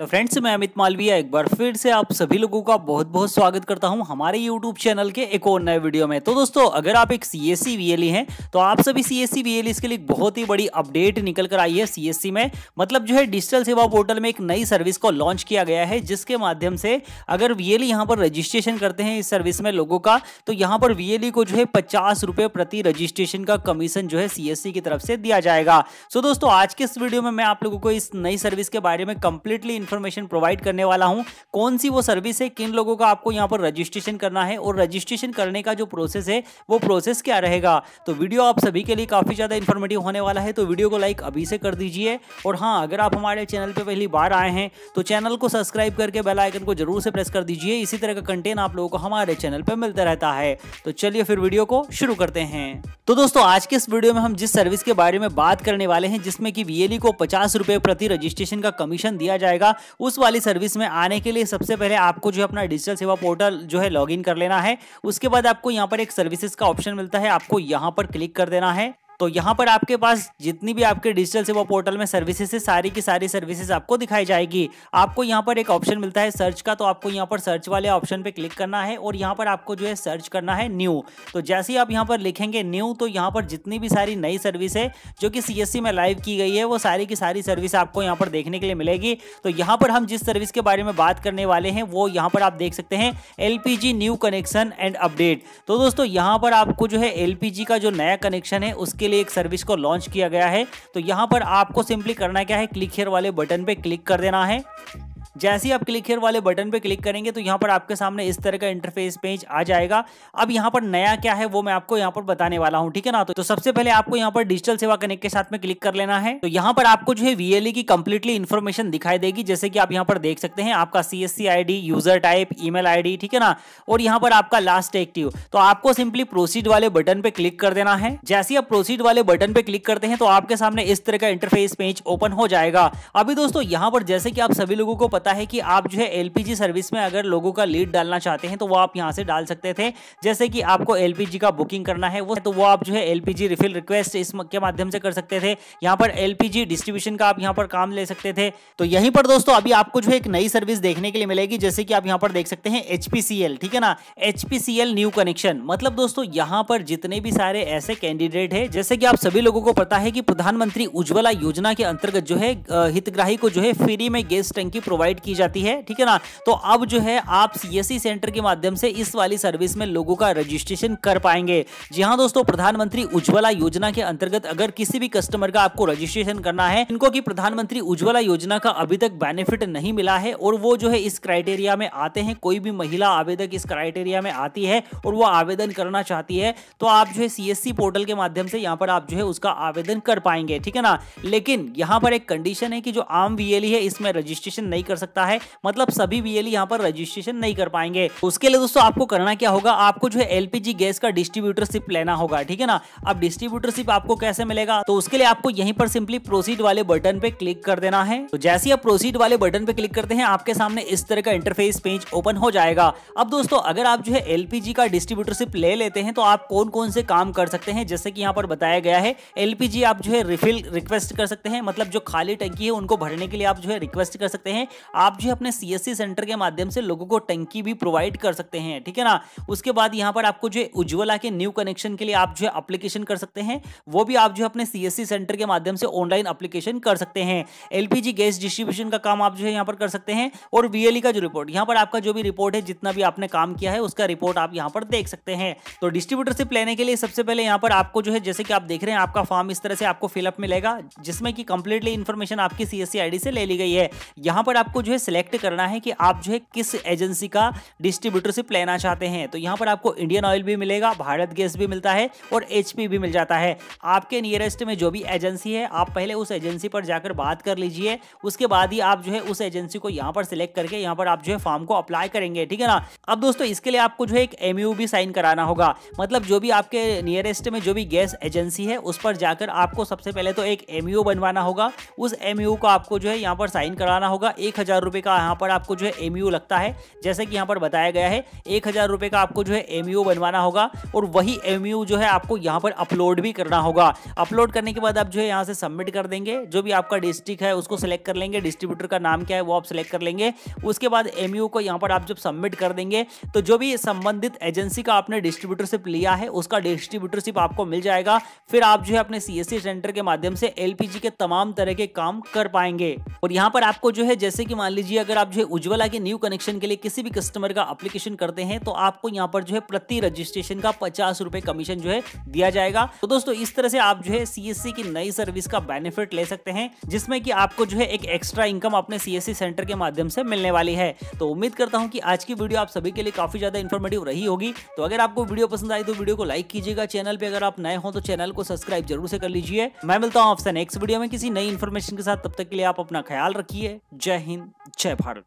hello friends मैं अमित मालवीय एक बार फिर से आप सभी लोगों का बहुत बहुत स्वागत करता हूं हमारे यूट्यूब चैनल के एक और नए वीडियो में तो दोस्तों अगर आप एक सी एस e e हैं तो आप सभी सी एस e के लिए बहुत ही बड़ी अपडेट निकल कर आई है सी में मतलब जो है डिजिटल सेवा पोर्टल में एक नई सर्विस को लॉन्च किया गया है जिसके माध्यम से अगर वी एल यहाँ पर रजिस्ट्रेशन करते हैं इस सर्विस में लोगों का तो यहाँ पर वी को जो है पचास प्रति रजिस्ट्रेशन का कमीशन जो है सी की तरफ से दिया जाएगा सो दोस्तों आज के इस वीडियो में मैं आप लोगों को इस नई सर्विस के बारे में कंप्लीटली इन्फॉर्मेशन प्रोवाइड करने वाला हूँ कौन सी वो सर्विस है किन लोगों का आपको यहाँ पर रजिस्ट्रेशन करना है और रजिस्ट्रेशन करने का जो प्रोसेस है वो प्रोसेस क्या रहेगा तो वीडियो आप सभी के लिए काफ़ी ज़्यादा इन्फॉर्मेटिव होने वाला है तो वीडियो को लाइक अभी से कर दीजिए और हाँ अगर आप हमारे चैनल पर पहली बार आए हैं तो चैनल को सब्सक्राइब करके बेलाइकन को जरूर से प्रेस कर दीजिए इसी तरह का कंटेंट आप लोगों को हमारे चैनल पर मिलता रहता है तो चलिए फिर वीडियो को शुरू करते हैं तो दोस्तों आज के इस वीडियो में हम जिस सर्विस के बारे में बात करने वाले हैं जिसमें कि वीएलई e को पचास रुपये प्रति रजिस्ट्रेशन का कमीशन दिया जाएगा उस वाली सर्विस में आने के लिए सबसे पहले आपको जो है अपना डिजिटल सेवा पोर्टल जो है लॉगिन कर लेना है उसके बाद आपको यहाँ पर एक सर्विसेज का ऑप्शन मिलता है आपको यहाँ पर क्लिक कर देना है तो यहाँ पर आपके पास जितनी भी आपके डिजिटल सेवा पोर्टल में सर्विसेज है सारी की सारी सर्विसेज आपको दिखाई जाएगी आपको यहाँ पर एक ऑप्शन मिलता है सर्च का तो आपको यहाँ पर सर्च वाले ऑप्शन पर क्लिक करना है और यहाँ पर आपको जो है सर्च करना है न्यू तो जैसे ही आप यहाँ पर लिखेंगे न्यू तो यहाँ पर जितनी भी सारी नई सर्विस है जो कि सी में लाइव की गई है वो सारी की सारी सर्विस आपको यहाँ पर देखने के लिए मिलेगी तो यहाँ पर हम जिस सर्विस के बारे में बात करने वाले हैं वो यहाँ पर आप देख सकते हैं L new connection and update तो दोस्तों यहाँ पर आपको जो है एल का जो नया कनेक्शन है उसके लिए एक सर्विस को लॉन्च किया गया है तो यहाँ पर आपको सिंपली करना क्या है क्लिक हेयर वाले बटन पर क्लिक कर देना है जैसे ही आप क्लिक हेयर वाले बटन पे क्लिक करेंगे तो यहाँ पर आपके सामने इस तरह का इंटरफेस पेज आ जाएगा अब यहाँ पर नया क्या है वो मैं आपको यहाँ पर बताने वाला हूँ ठीक है ना तो, सबसे पहले आपको यहाँ पर डिजिटल सेवा कनेक्ट के साथ में क्लिक कर लेना है तो यहाँ पर आपको जो है वीएलई e की कंप्लीटली इन्फॉर्मेशन दिखाई देगी जैसे कि आप यहाँ पर देख सकते हैं आपका CSC ID user type email ठीक है ना और यहाँ पर आपका लास्ट एक्टिव तो आपको सिंपली प्रोसीड वाले बटन पे क्लिक कर देना है जैसे आप प्रोसीड वाले बटन पे क्लिक करते हैं तो आपके सामने इस तरह का इंटरफेस पेज ओपन हो जाएगा अभी दोस्तों यहाँ पर जैसे कि आप सभी लोगों को पता बताता है कि आप जो है एलपीजी सर्विस में अगर लोगों का लीड डालना चाहते हैं तो वो आप यहाँ से डाल सकते थे जैसे कि आपको एलपीजी का बुकिंग करना है वो तो वो आप जो है एलपीजी रिफिल रिक्वेस्ट इस के माध्यम से कर सकते थे यहाँ पर एलपीजी डिस्ट्रीब्यूशन का आप यहाँ पर काम ले सकते थे तो यहीं पर दोस्तों अभी आपको जो है एक नई सर्विस देखने के लिए मिलेगी जैसे कि आप यहाँ पर देख सकते हैं एचपीसीएल ठीक है ना एचपीसीएल न्यू कनेक्शन मतलब दोस्तों यहाँ पर जितने भी सारे ऐसे कैंडिडेट है जैसे कि आप सभी लोगों को पता है कि प्रधानमंत्री उज्ज्वला योजना के अंतर्गत जो है हितग्राही को जो है फ्री में गैस टंकी प्रोवाइड प्रोवाइड की जाती है ठीक है ना तो अब जो है आप सीएससी सेंटर e के माध्यम से इस वाली सर्विस में लोगों का रजिस्ट्रेशन कर पाएंगे जी हाँ दोस्तों प्रधानमंत्री उज्ज्वला योजना के अंतर्गत अगर किसी भी कस्टमर का आपको रजिस्ट्रेशन करना है इनको की प्रधानमंत्री उज्ज्वला योजना का अभी तक बेनिफिट नहीं मिला है और वो जो है इस क्राइटेरिया में आते हैं कोई भी महिला आवेदक इस क्राइटेरिया में आती है और वो आवेदन करना चाहती है तो आप जो है सीएससी पोर्टल e के माध्यम से यहाँ पर आप जो है उसका आवेदन कर पाएंगे ठीक है ना लेकिन यहाँ पर एक कंडीशन है कि जो आम वीएलई e है इसमें रजिस्ट्रेशन नहीं कर कर सकता है मतलब सभी बीएलई e यहाँ पर रजिस्ट्रेशन नहीं कर पाएंगे उसके लिए दोस्तों आपको करना क्या होगा आपको जो है एलपीजी गैस का डिस्ट्रीब्यूटरशिप लेना होगा ठीक है ना अब डिस्ट्रीब्यूटरशिप आपको कैसे मिलेगा तो उसके लिए आपको यहीं पर सिंपली प्रोसीड वाले बटन पे क्लिक कर देना है तो जैसे ही आप प्रोसीड वाले बटन पे क्लिक करते हैं आपके सामने इस तरह का इंटरफेस पेज ओपन हो जाएगा अब दोस्तों अगर आप जो है एलपीजी का डिस्ट्रीब्यूटरशिप ले लेते हैं तो आप कौन कौन से काम कर सकते हैं जैसे कि यहाँ पर बताया गया है एलपीजी आप जो है रिफिल रिक्वेस्ट कर सकते हैं मतलब जो खाली टंकी है उनको भरने के लिए आप जो है रिक्वेस्ट कर सकते हैं आप जो है अपने सी सेंटर के माध्यम से लोगों को टंकी भी प्रोवाइड कर सकते हैं ठीक है ना उसके बाद यहाँ पर आपको जो है उज्ज्वला के न्यू कनेक्शन के लिए आप जो है अप्लीकेशन कर सकते हैं वो भी आप जो है अपने सी सेंटर के माध्यम से ऑनलाइन अप्लीकेशन कर सकते हैं एलपीजी गैस डिस्ट्रीब्यूशन का काम आप जो है यहाँ पर कर सकते हैं और वीएलई e का जो रिपोर्ट यहाँ पर आपका जो भी रिपोर्ट है जितना भी आपने काम किया है उसका रिपोर्ट आप यहाँ पर देख सकते हैं तो डिस्ट्रीब्यूटरशिप लेने के लिए सबसे पहले यहाँ पर आपको जो है जैसे कि आप देख रहे हैं आपका फॉर्म इस तरह से आपको फिलअप मिलेगा जिसमें कि कंप्लीटली इन्फॉर्मेशन आपकी सी एस से ले ली गई है यहाँ पर आपको आपको जो है सिलेक्ट करना है कि आप जो है किस एजेंसी का डिस्ट्रीब्यूटरशिप लेना चाहते हैं तो यहाँ पर आपको इंडियन ऑयल भी मिलेगा भारत गैस भी मिलता है और एच भी मिल जाता है आपके नियरेस्ट में जो भी एजेंसी है आप पहले उस एजेंसी पर जाकर बात कर लीजिए उसके बाद ही आप जो है उस एजेंसी को यहाँ पर सिलेक्ट करके यहाँ पर आप जो है फॉर्म को अप्लाई करेंगे ठीक है ना अब दोस्तों इसके लिए आपको जो है एक एम भी साइन कराना होगा मतलब जो भी आपके नियरेस्ट में जो भी गैस एजेंसी है उस पर जाकर आपको सबसे पहले तो एक एम बनवाना होगा उस एम को आपको जो है यहाँ पर साइन कराना होगा एक हज़ार रुपए का यहाँ पर आपको जो है एम लगता है जैसे कि यहाँ पर बताया गया है एक हज़ार रुपए का आपको जो है एम बनवाना होगा और वही एम जो है आपको यहाँ पर अपलोड भी करना होगा अपलोड करने के बाद आप जो है यहाँ से सबमिट कर देंगे जो भी आपका डिस्ट्रिक्ट है उसको सेलेक्ट कर लेंगे डिस्ट्रीब्यूटर का नाम क्या है वो आप सेलेक्ट कर लेंगे उसके बाद एम को यहाँ पर आप जब सबमिट कर देंगे तो जो भी संबंधित एजेंसी का आपने डिस्ट्रीब्यूटरशिप लिया है उसका डिस्ट्रीब्यूटरशिप आपको मिल जाएगा फिर आप जो है अपने सी सेंटर e के माध्यम से एल के तमाम तरह के काम कर पाएंगे और यहाँ पर आपको जो है जैसे कि मान लीजिए अगर आप जो है उज्ज्वला के न्यू कनेक्शन के लिए किसी भी कस्टमर का अप्लीकेशन करते हैं तो आपको यहाँ पर जो है प्रति रजिस्ट्रेशन का पचास रुपए कमीशन जो है दिया जाएगा तो दोस्तों इस तरह से आप जो है सीएससी की नई सर्विस का बेनिफिट ले सकते हैं जिसमें कि आपको जो है एक एक्स्ट्रा इनकम अपने सीएससी सेंटर के माध्यम से मिलने वाली है तो उम्मीद करता हूँ कि आज की वीडियो आप सभी के लिए काफी ज्यादा इन्फॉर्मेटिव रही होगी तो अगर आपको वीडियो पसंद आई तो वीडियो को लाइक कीजिएगा चैनल पर अगर आप नए हो तो चैनल को सब्सक्राइब जरूर से कर लीजिए मैं मिलता हूँ आपसे नेक्स्ट वीडियो में किसी नई इन्फॉर्मेशन के साथ तब तक के लिए आप अपना ख्याल रखिए जय हिंद जय भारत